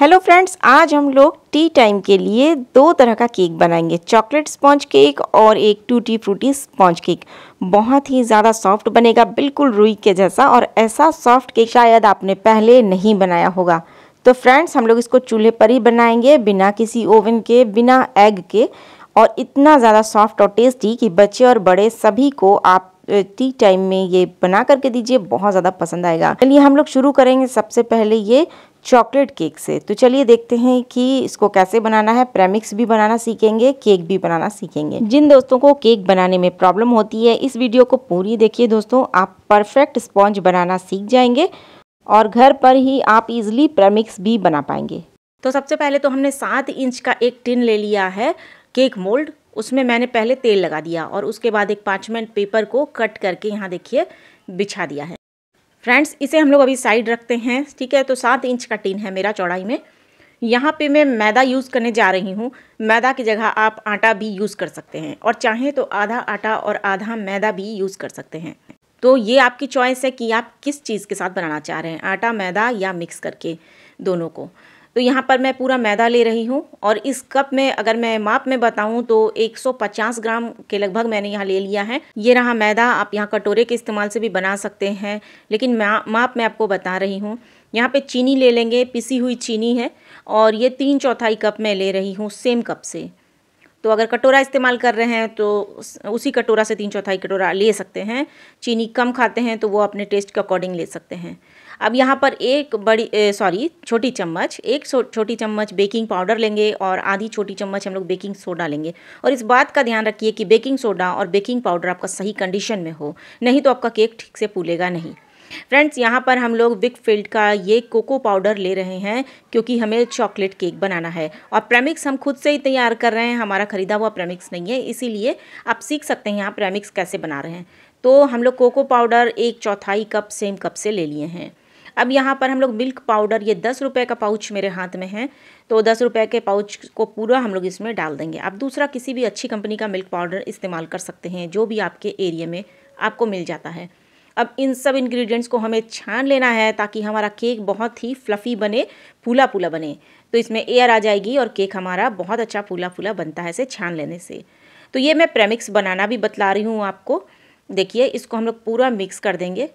hello friends आज हम लोग टी टाइम के लिए दो तरह का केक बनाएंगे चॉकलेट स्पॉन्ज केक और एक टूटी फ्रूटी स्पॉन्ज केक बहुत ही ज़्यादा सॉफ्ट बनेगा बिल्कुल रुई के जैसा और ऐसा सॉफ्ट केक शायद आपने पहले नहीं बनाया होगा तो फ्रेंड्स हम लोग इसको चूल्हे पर ही बनाएंगे बिना किसी ओवन के बिना एग के और इतना ज़्यादा सॉफ्ट और टेस्टी कि बच्चे और बड़े सभी को आप टी टाइम में ये बना करके दीजिए बहुत ज़्यादा पसंद आएगा चलिए हम लोग शुरू करेंगे सबसे पहले ये चॉकलेट केक से तो चलिए देखते हैं कि इसको कैसे बनाना है प्रेमिक्स भी बनाना सीखेंगे केक भी बनाना सीखेंगे जिन दोस्तों को केक बनाने में प्रॉब्लम होती है इस वीडियो को पूरी देखिए दोस्तों आप परफेक्ट स्पॉन्ज बनाना सीख जाएंगे और घर पर ही आप इजिली प्रेमिक्स भी बना पाएंगे तो सबसे पहले तो हमने सात इंच का एक टिन ले लिया है केक मोल्ड उसमें मैंने पहले तेल लगा दिया और उसके बाद एक पाँच मिनट पेपर को कट करके यहाँ देखिए बिछा दिया है फ्रेंड्स इसे हम लोग अभी साइड रखते हैं ठीक है तो सात इंच का टीन है मेरा चौड़ाई में यहाँ पे मैं मैदा यूज़ करने जा रही हूँ मैदा की जगह आप आटा भी यूज़ कर सकते हैं और चाहें तो आधा आटा और आधा मैदा भी यूज़ कर सकते हैं तो ये आपकी चॉइस है कि आप किस चीज़ के साथ बनाना चाह रहे हैं आटा मैदा या मिक्स करके दोनों को तो यहाँ पर मैं पूरा मैदा ले रही हूँ और इस कप में अगर मैं माप में बताऊँ तो 150 ग्राम के लगभग मैंने यहाँ ले लिया है ये रहा मैदा आप यहाँ कटोरे के इस्तेमाल से भी बना सकते हैं लेकिन माप मैं आपको बता रही हूँ यहाँ पे चीनी ले लेंगे पिसी हुई चीनी है और ये तीन चौथाई कप मैं ले रही हूँ सेम कप से तो अगर कटोरा इस्तेमाल कर रहे हैं तो उसी कटोरा से तीन चौथाई कटोरा ले सकते हैं चीनी कम खाते हैं तो वो अपने टेस्ट के अकॉर्डिंग ले सकते हैं अब यहाँ पर एक बड़ी सॉरी छोटी चम्मच एक छोटी चम्मच बेकिंग पाउडर लेंगे और आधी छोटी चम्मच हम लोग बेकिंग सोडा लेंगे और इस बात का ध्यान रखिए कि बेकिंग सोडा और बेकिंग पाउडर आपका सही कंडीशन में हो नहीं तो आपका केक ठीक से फूलेगा नहीं फ्रेंड्स यहाँ पर हम लोग बिग फील्ड का ये कोको पाउडर ले रहे हैं क्योंकि हमें चॉकलेट केक बनाना है और प्रेमिक्स हम खुद से ही तैयार कर रहे हैं हमारा ख़रीदा हुआ प्रेमिक्स नहीं है इसीलिए आप सीख सकते हैं यहाँ प्रेमिक्स कैसे बना रहे हैं तो हम लोग कोको पाउडर एक चौथाई कप सेम कप से ले लिए हैं अब यहाँ पर हम लोग मिल्क पाउडर ये दस रुपये का पाउच मेरे हाथ में है तो दस रुपये के पाउच को पूरा हम लोग इसमें डाल देंगे आप दूसरा किसी भी अच्छी कंपनी का मिल्क पाउडर इस्तेमाल कर सकते हैं जो भी आपके एरिए में आपको मिल जाता है अब इन सब इंग्रेडिएंट्स को हमें छान लेना है ताकि हमारा केक बहुत ही फ्लफ़ी बने फूला फूला बने तो इसमें एयर आ जाएगी और केक हमारा बहुत अच्छा फूला फूला बनता है इसे छान लेने से तो ये मैं प्रेमिक्स बनाना भी बतला रही हूँ आपको देखिए इसको हम लोग पूरा मिक्स कर देंगे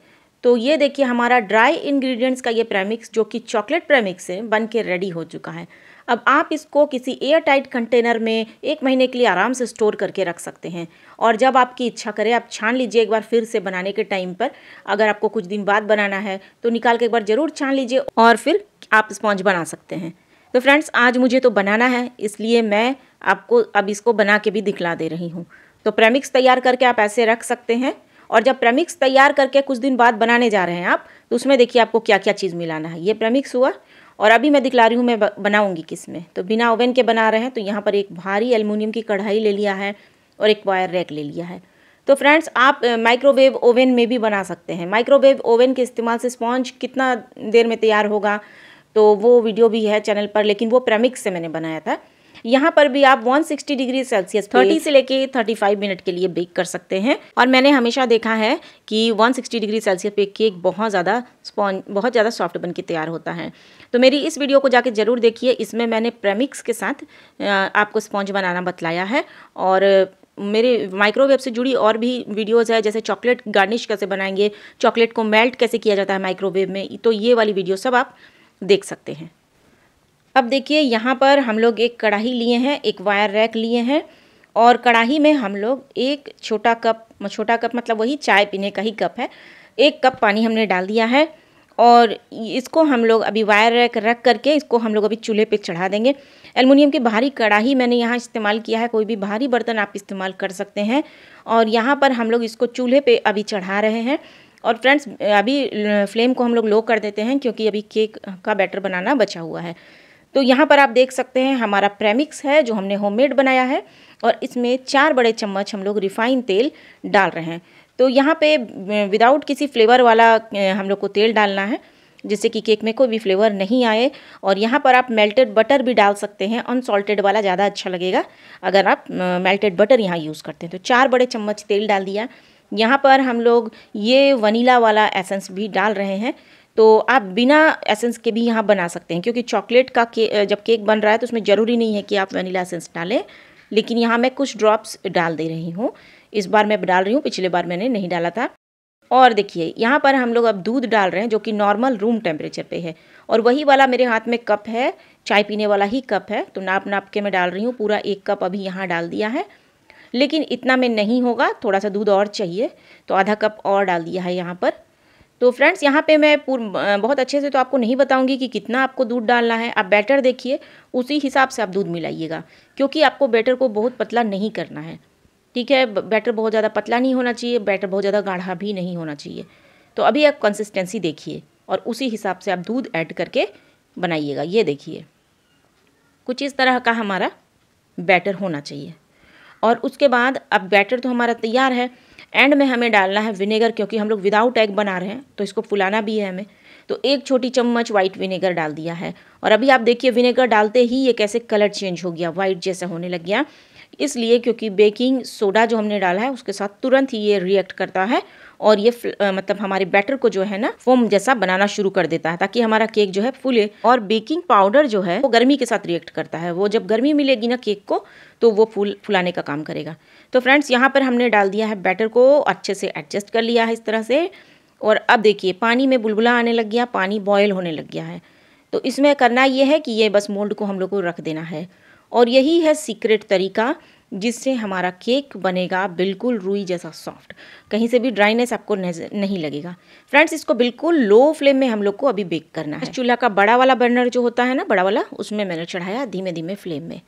तो ये देखिए हमारा ड्राई इंग्रेडिएंट्स का ये प्रेमिक्स जो कि चॉकलेट प्रेमिक्स है बन के रेडी हो चुका है अब आप इसको किसी एयर टाइट कंटेनर में एक महीने के लिए आराम से स्टोर करके रख सकते हैं और जब आपकी इच्छा करे आप छान लीजिए एक बार फिर से बनाने के टाइम पर अगर आपको कुछ दिन बाद बनाना है तो निकाल के एक बार ज़रूर छान लीजिए और फिर आप स्पॉन्ज बना सकते हैं तो फ्रेंड्स आज मुझे तो बनाना है इसलिए मैं आपको अब इसको बना के भी दिखला दे रही हूँ तो प्रेमिक्स तैयार करके आप ऐसे रख सकते हैं और जब प्रमिक्स तैयार करके कुछ दिन बाद बनाने जा रहे हैं आप तो उसमें देखिए आपको क्या क्या चीज़ मिलाना है ये प्रमिक्स हुआ और अभी मैं दिखला रही हूँ मैं बनाऊँगी किस में तो बिना ओवन के बना रहे हैं तो यहाँ पर एक भारी एलमिनियम की कढ़ाई ले लिया है और एक वायर रैक ले लिया है तो फ्रेंड्स आप माइक्रोवेव ओवन में भी बना सकते हैं माइक्रोवेव ओवन के इस्तेमाल से स्पॉन्ज कितना देर में तैयार होगा तो वो वीडियो भी है चैनल पर लेकिन वो प्रेमिक्स से मैंने बनाया था यहाँ पर भी आप 160 डिग्री सेल्सियस 30 से लेके 35 मिनट के लिए बेक कर सकते हैं और मैंने हमेशा देखा है कि 160 डिग्री सेल्सियस पे केक बहुत ज़्यादा स्पॉन बहुत ज़्यादा सॉफ्ट बन के तैयार होता है तो मेरी इस वीडियो को जाके ज़रूर देखिए इसमें मैंने प्रेमिक्स के साथ आपको स्पॉन्ज बनाना बतलाया है और मेरे माइक्रोवेव से जुड़ी और भी वीडियोस है जैसे चॉकलेट गार्निश कैसे बनाएंगे चॉकलेट को मेल्ट कैसे किया जाता है माइक्रोवेव में तो ये वाली वीडियो सब आप देख सकते हैं अब देखिए यहाँ पर हम लोग एक कढ़ाई लिए हैं एक वायर रैक लिए हैं और कढ़ाई में हम लोग एक छोटा कप छोटा कप मतलब वही चाय पीने का ही कप है एक कप पानी हमने डाल दिया है और इसको हम लोग अभी वायर रैक रख करके इसको हम लोग अभी चूल्हे पे चढ़ा देंगे एलमिनियम की भारी कढ़ाई मैंने यहाँ इस्तेमाल किया है कोई भी भारी बर्तन आप इस्तेमाल कर सकते हैं और यहाँ पर हम लोग इसको चूल्हे पे अभी चढ़ा रहे हैं और फ्रेंड्स अभी फ्लेम को हम लोग लो कर देते हैं क्योंकि अभी केक का बैटर बनाना बचा हुआ है तो यहाँ पर आप देख सकते हैं हमारा प्रेमिक्स है जो हमने होममेड बनाया है और इसमें चार बड़े चम्मच हम लोग रिफाइन तेल डाल रहे हैं तो यहाँ पे विदाउट किसी फ्लेवर वाला हम लोग को तेल डालना है जिससे कि केक में कोई भी फ्लेवर नहीं आए और यहाँ पर आप मेल्टेड बटर भी डाल सकते हैं अनसॉल्टेड वाला ज़्यादा अच्छा लगेगा अगर आप मेल्टेड बटर यहाँ यूज़ करते हैं तो चार बड़े चम्मच तेल डाल दिया यहाँ पर हम लोग ये वनीला वाला एसेंस भी डाल रहे हैं तो आप बिना एसेंस के भी यहाँ बना सकते हैं क्योंकि चॉकलेट का के जब केक बन रहा है तो उसमें ज़रूरी नहीं है कि आप वनीला एसेंस डालें लेकिन यहाँ मैं कुछ ड्रॉप्स डाल दे रही हूँ इस बार मैं डाल रही हूँ पिछले बार मैंने नहीं डाला था और देखिए यहाँ पर हम लोग अब दूध डाल रहे हैं जो कि नॉर्मल रूम टेम्परेचर पे है और वही वाला मेरे हाथ में कप है चाय पीने वाला ही कप है तो नाप नाप के मैं डाल रही हूँ पूरा एक कप अभी यहाँ डाल दिया है लेकिन इतना में नहीं होगा थोड़ा सा दूध और चाहिए तो आधा कप और डाल दिया है यहाँ पर तो फ्रेंड्स यहाँ पे मैं पूर्व बहुत अच्छे से तो आपको नहीं बताऊंगी कि कितना आपको दूध डालना है आप बैटर देखिए उसी हिसाब से आप दूध मिलाइएगा क्योंकि आपको बैटर को बहुत पतला नहीं करना है ठीक है बैटर बहुत ज़्यादा पतला नहीं होना चाहिए बैटर बहुत ज़्यादा गाढ़ा भी नहीं होना चाहिए तो अभी आप कंसिस्टेंसी देखिए और उसी हिसाब से आप दूध ऐड करके बनाइएगा ये देखिए कुछ इस तरह का हमारा बैटर होना चाहिए और उसके बाद अब बैटर तो हमारा तैयार है एंड में हमें डालना है विनेगर क्योंकि हम लोग विदाउट एग बना रहे हैं तो इसको फुलाना भी है हमें तो एक छोटी चम्मच वाइट विनेगर डाल दिया है और अभी आप देखिए विनेगर डालते ही ये कैसे कलर चेंज हो गया वाइट जैसा होने लग गया इसलिए क्योंकि बेकिंग सोडा जो हमने डाला है उसके साथ तुरंत ही ये रिएक्ट करता है और ये मतलब हमारे बैटर को जो है ना फोम जैसा बनाना शुरू कर देता है ताकि हमारा केक जो है फूले और बेकिंग पाउडर जो है वो गर्मी के साथ रिएक्ट करता है वो जब गर्मी मिलेगी ना केक को तो वो फूल फुलाने का काम करेगा तो फ्रेंड्स यहाँ पर हमने डाल दिया है बैटर को अच्छे से एडजस्ट कर लिया है इस तरह से और अब देखिए पानी में बुलबुला आने लग गया पानी बॉयल होने लग गया है तो इसमें करना ये है कि ये बस मोल्ड को हम लोग को रख देना है और यही है सीक्रेट तरीका जिससे हमारा केक बनेगा बिल्कुल रुई जैसा सॉफ्ट कहीं से भी ड्राइनेस आपको नहीं लगेगा फ्रेंड्स इसको बिल्कुल लो फ्लेम में हम लोग को अभी बेक करना है चूल्हा का बड़ा वाला बर्नर जो होता है ना बड़ा वाला उसमें मैंने चढ़ाया धीमे धीमे फ्लेम में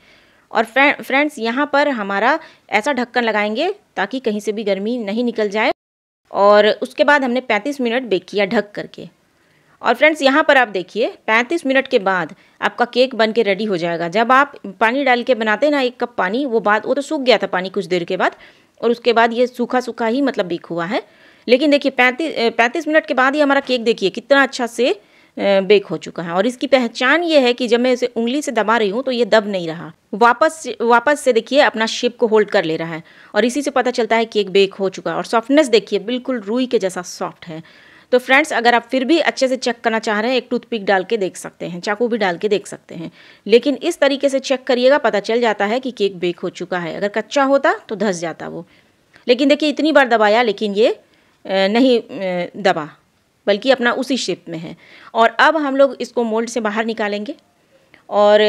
और फ्रेंड्स यहाँ पर हमारा ऐसा ढक्कन लगाएंगे ताकि कहीं से भी गर्मी नहीं निकल जाए और उसके बाद हमने 35 मिनट बेक किया ढक करके और फ्रेंड्स यहाँ पर आप देखिए 35 मिनट के बाद आपका केक बन के रेडी हो जाएगा जब आप पानी डाल के बनाते हैं ना एक कप पानी वो बाद वो तो सूख गया था पानी कुछ देर के बाद और उसके बाद ये सूखा सूखा ही मतलब बिक हुआ है लेकिन देखिए पैंतीस पैंतीस मिनट के बाद ही हमारा केक देखिए कितना अच्छा से बेक हो चुका है और इसकी पहचान ये है कि जब मैं इसे उंगली से दबा रही हूँ तो ये दब नहीं रहा वापस वापस से देखिए अपना शेप को होल्ड कर ले रहा है और इसी से पता चलता है कि एक बेक हो चुका है और सॉफ्टनेस देखिए बिल्कुल रुई के जैसा सॉफ्ट है तो फ्रेंड्स अगर आप फिर भी अच्छे से चेक करना चाह रहे हैं एक टूथपिक डाल के देख सकते हैं चाकू भी डाल के देख सकते हैं लेकिन इस तरीके से चेक करिएगा पता चल जाता है कि केक बेक हो चुका है अगर कच्चा होता तो धस जाता वो लेकिन देखिए इतनी बार दबाया लेकिन ये नहीं दबा बल्कि अपना उसी शेप में है और अब हम लोग इसको मोल्ड से बाहर निकालेंगे और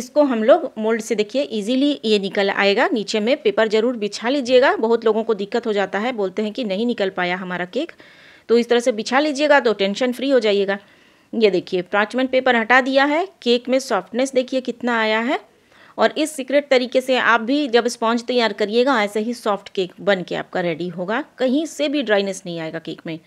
इसको हम लोग मोल्ड से देखिए इजीली ये निकल आएगा नीचे में पेपर ज़रूर बिछा लीजिएगा बहुत लोगों को दिक्कत हो जाता है बोलते हैं कि नहीं निकल पाया हमारा केक तो इस तरह से बिछा लीजिएगा तो टेंशन फ्री हो जाइएगा ये देखिए पार्चमेंट पेपर हटा दिया है केक में सॉफ्टनेस देखिए कितना आया है और इस सीक्रेट तरीके से आप भी जब स्पॉन्ज तैयार करिएगा ऐसे ही सॉफ्ट केक बन के आपका रेडी होगा कहीं से भी ड्राइनेस नहीं आएगा केक में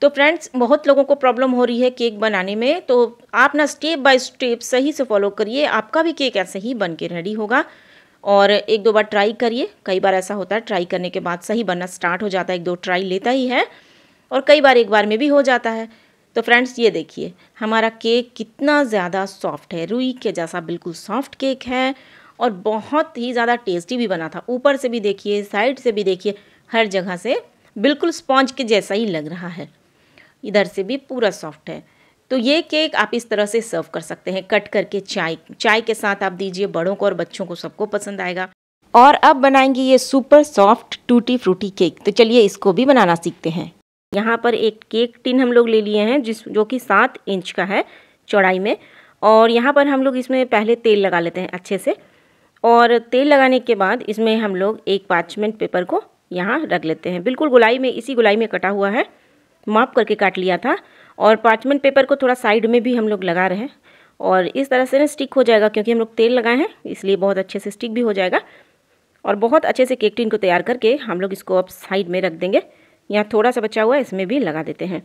तो फ्रेंड्स बहुत लोगों को प्रॉब्लम हो रही है केक बनाने में तो आप ना स्टेप बाय स्टेप सही से फॉलो करिए आपका भी केक ऐसे ही बन के रेडी होगा और एक दो बार ट्राई करिए कई बार ऐसा होता है ट्राई करने के बाद सही बनना स्टार्ट हो जाता है एक दो ट्राई लेता ही है और कई बार एक बार में भी हो जाता है तो फ्रेंड्स ये देखिए हमारा केक कितना ज़्यादा सॉफ्ट है रुई के जैसा बिल्कुल सॉफ्ट केक है और बहुत ही ज़्यादा टेस्टी भी बना था ऊपर से भी देखिए साइड से भी देखिए हर जगह से बिल्कुल स्पॉन्ज के जैसा ही लग रहा है इधर से भी पूरा सॉफ्ट है तो ये केक आप इस तरह से सर्व कर सकते हैं कट करके चाय चाय के साथ आप दीजिए बड़ों को और बच्चों को सबको पसंद आएगा और अब बनाएंगे ये super soft tutti frutti cake तो चलिए इसको भी बनाना सीखते हैं यहाँ पर एक केक टिन हम लोग ले लिए हैं जिस जो कि सात इंच का है चौड़ाई में और यहाँ पर हम लोग इसमें पहले तेल लगा लेते हैं अच्छे से और तेल लगाने के बाद इसमें हम लोग एक पार्चमेंट पेपर को यहाँ रख लेते हैं बिल्कुल गुलाई में इसी गुलाई में कटा हुआ है माप करके काट लिया था और पार्चमेंट पेपर को थोड़ा साइड में भी हम लोग लगा रहे हैं और इस तरह से ना स्टिक हो जाएगा क्योंकि हम लोग तेल लगाए हैं इसलिए बहुत अच्छे से स्टिक भी हो जाएगा और बहुत अच्छे से केक टिन को तैयार करके हम लोग इसको अब साइड में रख देंगे यहाँ थोड़ा सा बचा हुआ है इसमें भी लगा देते हैं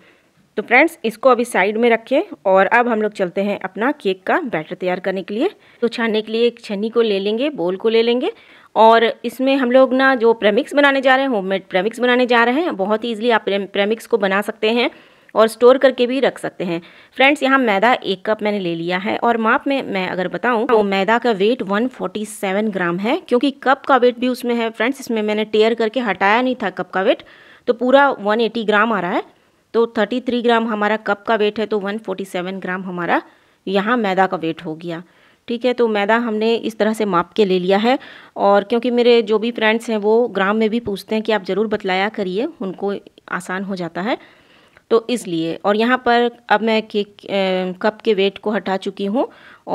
तो फ्रेंड्स इसको अभी साइड में रखें और अब हम लोग चलते हैं अपना केक का बैटर तैयार करने के लिए तो छानने के लिए एक छन्नी को ले लेंगे बोल को ले लेंगे और इसमें हम लोग ना जो प्रेमिक्स बनाने जा रहे हैं होममेड प्रेमिक्स बनाने जा रहे हैं बहुत ही ईजिली आप प्रेमिक्स को बना सकते हैं और स्टोर करके भी रख सकते हैं फ्रेंड्स यहाँ मैदा एक कप मैंने ले लिया है और माप में मैं अगर बताऊँ तो मैदा का वेट 147 ग्राम है क्योंकि कप का वेट भी उसमें है फ्रेंड्स इसमें मैंने टेयर करके हटाया नहीं था कप का वेट तो पूरा 180 ग्राम आ रहा है तो 33 ग्राम हमारा कप का वेट है तो 147 ग्राम हमारा यहाँ मैदा का वेट हो गया ठीक है तो मैदा हमने इस तरह से माप के ले लिया है और क्योंकि मेरे जो भी फ्रेंड्स हैं वो ग्राम में भी पूछते हैं कि आप ज़रूर बतलाया करिए उनको आसान हो जाता है तो इसलिए और यहाँ पर अब मैं केक कप के वेट को हटा चुकी हूँ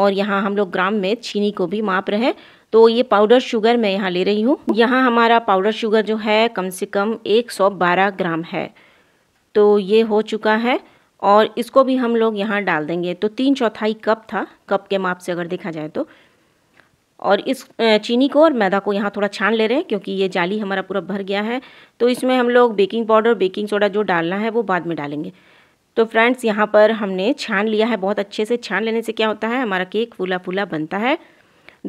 और यहाँ हम लोग ग्राम में चीनी को भी माप रहे हैं तो ये पाउडर शुगर मैं यहाँ ले रही हूँ यहाँ हमारा पाउडर शुगर जो है कम से कम 112 ग्राम है तो ये हो चुका है और इसको भी हम लोग यहाँ डाल देंगे तो तीन चौथाई कप था कप के माप से अगर देखा जाए तो और इस चीनी को और मैदा को यहाँ थोड़ा छान ले रहे हैं क्योंकि ये जाली हमारा पूरा भर गया है तो इसमें हम लोग बेकिंग पाउडर बेकिंग सोडा जो डालना है वो बाद में डालेंगे तो फ्रेंड्स यहाँ पर हमने छान लिया है बहुत अच्छे से छान लेने से क्या होता है हमारा केक फूला फूला बनता है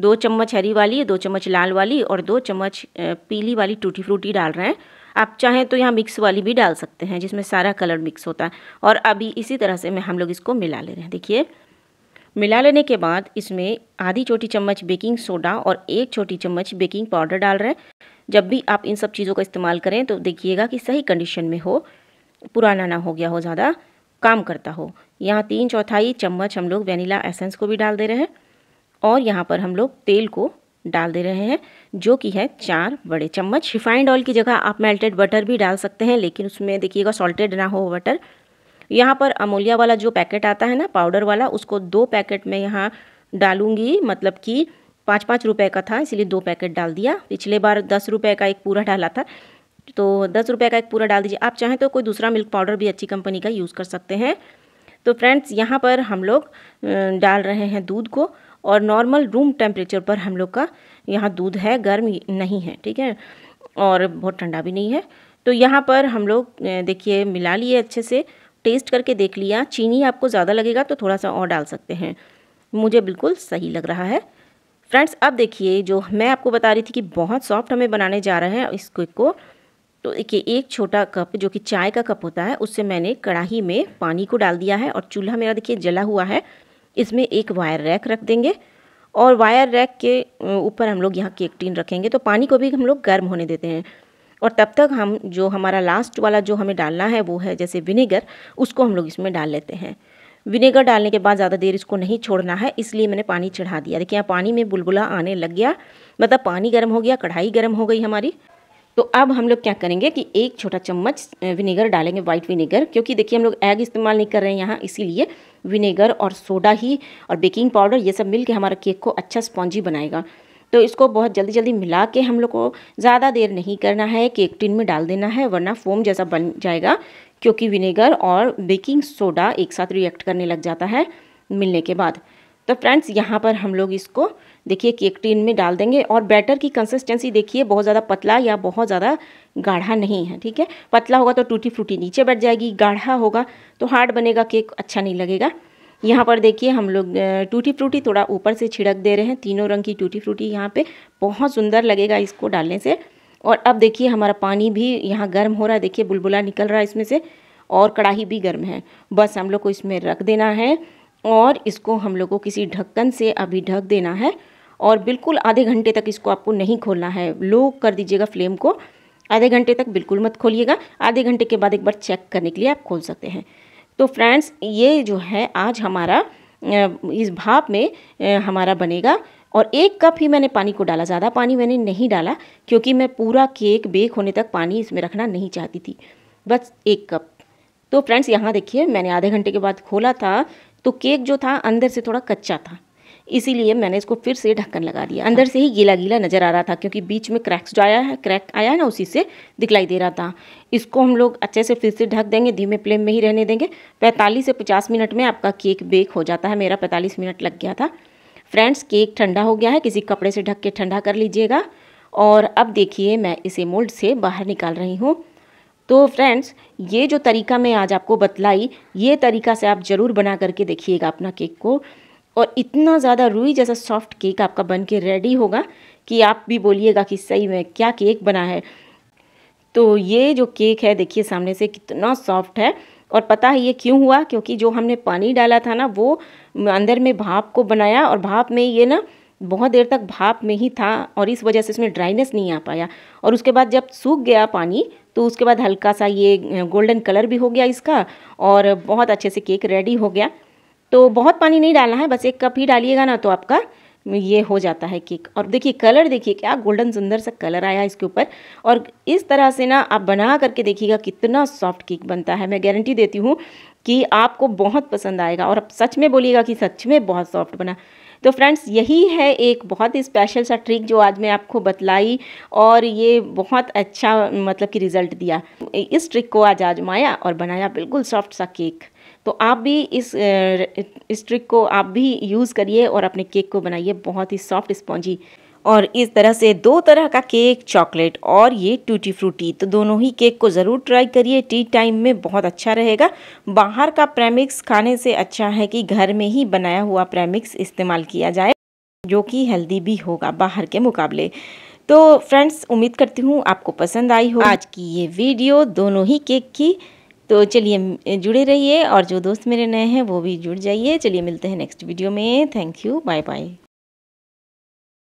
दो चम्मच हरी वाली दो चम्मच लाल वाली और दो चम्मच पीली वाली टूटी फ्रूटी डाल रहे हैं आप चाहें तो यहाँ मिक्स वाली भी डाल सकते हैं जिसमें सारा कलर मिक्स होता है और अभी इसी तरह से मैं हम लोग इसको मिला ले रहे हैं देखिए मिला लेने के बाद इसमें आधी छोटी चम्मच बेकिंग सोडा और एक छोटी चम्मच बेकिंग पाउडर डाल रहे हैं जब भी आप इन सब चीज़ों का इस्तेमाल करें तो देखिएगा कि सही कंडीशन में हो पुराना ना हो गया हो ज़्यादा काम करता हो यहाँ तीन चौथाई चम्मच हम लोग वेनिला एसेंस को भी डाल दे रहे हैं और यहाँ पर हम लोग तेल को डाल दे रहे हैं जो कि है चार बड़े चम्मच रिफाइंड ऑयल की जगह आप मेल्टेड बटर भी डाल सकते हैं लेकिन उसमें देखिएगा सॉल्टेड ना हो बटर यहाँ पर अमोलिया वाला जो पैकेट आता है ना पाउडर वाला उसको दो पैकेट में यहाँ डालूंगी मतलब कि पाँच पाँच रुपए का था इसलिए दो पैकेट डाल दिया पिछले बार दस रुपये का एक पूरा डाला था तो दस रुपये का एक पूरा डाल दीजिए आप चाहें तो कोई दूसरा मिल्क पाउडर भी अच्छी कंपनी का यूज़ कर सकते हैं तो फ्रेंड्स यहाँ पर हम लोग डाल रहे हैं दूध को और नॉर्मल रूम टेम्परेचर पर हम लोग का यहाँ दूध है गर्म नहीं है ठीक है और बहुत ठंडा भी नहीं है तो यहाँ पर हम लोग देखिए मिला लिए अच्छे से टेस्ट करके देख लिया चीनी आपको ज़्यादा लगेगा तो थोड़ा सा और डाल सकते हैं मुझे बिल्कुल सही लग रहा है फ्रेंड्स अब देखिए जो मैं आपको बता रही थी कि बहुत सॉफ्ट हमें बनाने जा रहे हैं इस केक को तो देखिए एक छोटा कप जो कि चाय का कप होता है उससे मैंने कढ़ाई में पानी को डाल दिया है और चूल्हा मेरा देखिए जला हुआ है इसमें एक वायर रैक रख देंगे और वायर रैक के ऊपर हम लोग यहाँ केक टीन रखेंगे तो पानी को भी हम लोग गर्म होने देते हैं और तब तक हम जो हमारा लास्ट वाला जो हमें डालना है वो है जैसे विनेगर उसको हम लोग इसमें डाल लेते हैं विनेगर डालने के बाद ज़्यादा देर इसको नहीं छोड़ना है इसलिए मैंने पानी चढ़ा दिया देखिए यहाँ पानी में बुलबुला आने लग गया मतलब पानी गर्म हो गया कढ़ाई गर्म हो गई हमारी तो अब हम लोग क्या करेंगे कि एक छोटा चम्मच विनेगर डालेंगे वाइट विनेगर क्योंकि देखिए हम लोग एग इस्तेमाल नहीं कर रहे हैं यहाँ इसीलिए विनेगर और सोडा ही और बेकिंग पाउडर ये सब मिल के हमारा केक को अच्छा स्पॉन्जी बनाएगा तो इसको बहुत जल्दी जल्दी मिला के हम लोग को ज़्यादा देर नहीं करना है केक टिन में डाल देना है वरना फोम जैसा बन जाएगा क्योंकि विनेगर और बेकिंग सोडा एक साथ रिएक्ट करने लग जाता है मिलने के बाद तो फ्रेंड्स यहाँ पर हम लोग इसको देखिए केक टिन में डाल देंगे और बैटर की कंसिस्टेंसी देखिए बहुत ज़्यादा पतला या बहुत ज़्यादा गाढ़ा नहीं है ठीक है पतला होगा तो टूटी फ्रूटी नीचे बैठ जाएगी गाढ़ा होगा तो हार्ड बनेगा केक अच्छा नहीं लगेगा यहाँ पर देखिए हम लोग टूटी फ्रूटी थोड़ा ऊपर से छिड़क दे रहे हैं तीनों रंग की टूटी फ्रूटी यहाँ पर बहुत सुंदर लगेगा इसको डालने से और अब देखिए हमारा पानी भी यहाँ गर्म हो रहा है देखिए बुलबुला निकल रहा है इसमें से और कढ़ाई भी गर्म है बस हम लोग को इसमें रख देना है और इसको हम लोग को किसी ढक्कन से अभी ढक देना है और बिल्कुल आधे घंटे तक इसको आपको नहीं खोलना है लो कर दीजिएगा फ्लेम को आधे घंटे तक बिल्कुल मत खोलिएगा आधे घंटे के बाद एक बार चेक करने के लिए आप खोल सकते हैं तो फ्रेंड्स ये जो है आज हमारा इस भाप में हमारा बनेगा और एक कप ही मैंने पानी को डाला ज़्यादा पानी मैंने नहीं डाला क्योंकि मैं पूरा केक बेक होने तक पानी इसमें रखना नहीं चाहती थी बस एक कप तो फ्रेंड्स यहाँ देखिए मैंने आधे घंटे के बाद खोला था तो केक जो था अंदर से थोड़ा कच्चा था इसीलिए मैंने इसको फिर से ढक्कन लगा दिया अंदर से ही गीला गीला नज़र आ रहा था क्योंकि बीच में क्रैक्स जो आया है क्रैक आया है ना उसी से दिखलाई दे रहा था इसको हम लोग अच्छे से फिर से ढक देंगे धीमे फ्लेम में ही रहने देंगे पैंतालीस से पचास मिनट में आपका केक बेक हो जाता है मेरा पैंतालीस मिनट लग गया था फ्रेंड्स केक ठंडा हो गया है किसी कपड़े से ढक के ठंडा कर लीजिएगा और अब देखिए मैं इसे मोल्ड से बाहर निकाल रही हूँ तो फ्रेंड्स ये जो तरीका मैं आज आपको बतलाई ये तरीका से आप ज़रूर बना करके देखिएगा अपना केक को और इतना ज़्यादा रुई जैसा सॉफ्ट केक आपका बन के रेडी होगा कि आप भी बोलिएगा कि सही में क्या केक बना है तो ये जो केक है देखिए सामने से कितना सॉफ्ट है और पता है ये क्यों हुआ क्योंकि जो हमने पानी डाला था ना वो अंदर में भाप को बनाया और भाप में ये ना बहुत देर तक भाप में ही था और इस वजह से इसमें ड्राइनेस नहीं आ पाया और उसके बाद जब सूख गया पानी तो उसके बाद हल्का सा ये गोल्डन कलर भी हो गया इसका और बहुत अच्छे से केक रेडी हो गया तो बहुत पानी नहीं डालना है बस एक कप ही डालिएगा ना तो आपका ये हो जाता है केक और देखिए कलर देखिए क्या गोल्डन सुंदर सा कलर आया इसके ऊपर और इस तरह से ना आप बना करके देखिएगा कितना सॉफ्ट केक बनता है मैं गारंटी देती हूँ कि आपको बहुत पसंद आएगा और आप सच में बोलिएगा कि सच में बहुत सॉफ्ट बना तो फ्रेंड्स यही है एक बहुत ही स्पेशल सा ट्रिक जो आज मैं आपको बतलाई और ये बहुत अच्छा मतलब कि रिज़ल्ट दिया इस ट्रिक को आज आजमाया और बनाया बिल्कुल सॉफ्ट सा केक तो आप भी इस इस ट्रिक को आप भी यूज़ करिए और अपने केक को बनाइए बहुत ही सॉफ्ट स्पॉन्जी और इस तरह से दो तरह का केक चॉकलेट और ये टूटी फ्रूटी तो दोनों ही केक को ज़रूर ट्राई करिए टी टाइम में बहुत अच्छा रहेगा बाहर का प्रेमिक्स खाने से अच्छा है कि घर में ही बनाया हुआ प्रेमिक्स इस्तेमाल किया जाए जो कि हेल्दी भी होगा बाहर के मुकाबले तो फ्रेंड्स उम्मीद करती हूँ आपको पसंद आई हो आज की ये वीडियो दोनों ही केक की तो चलिए जुड़े रहिए और जो दोस्त मेरे नए हैं वो भी जुड़ जाइए चलिए मिलते हैं नेक्स्ट वीडियो में थैंक यू बाय बाय